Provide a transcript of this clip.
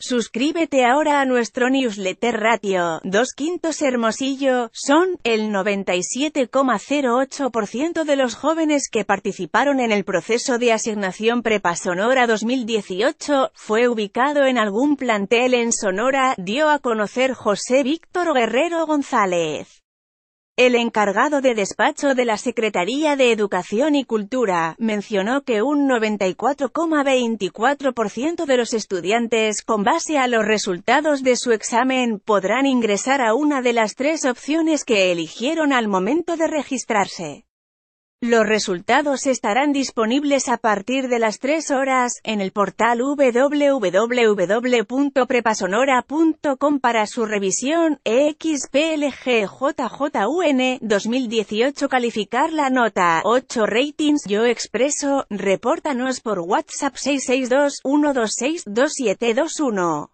Suscríbete ahora a nuestro newsletter ratio, dos quintos Hermosillo, son, el 97,08% de los jóvenes que participaron en el proceso de asignación prepa Sonora 2018, fue ubicado en algún plantel en Sonora, dio a conocer José Víctor Guerrero González. El encargado de despacho de la Secretaría de Educación y Cultura mencionó que un 94,24% de los estudiantes, con base a los resultados de su examen, podrán ingresar a una de las tres opciones que eligieron al momento de registrarse. Los resultados estarán disponibles a partir de las 3 horas, en el portal www.prepasonora.com para su revisión, EXPLGJJUN, 2018 calificar la nota, 8 ratings, yo expreso, repórtanos por WhatsApp 662 126 2721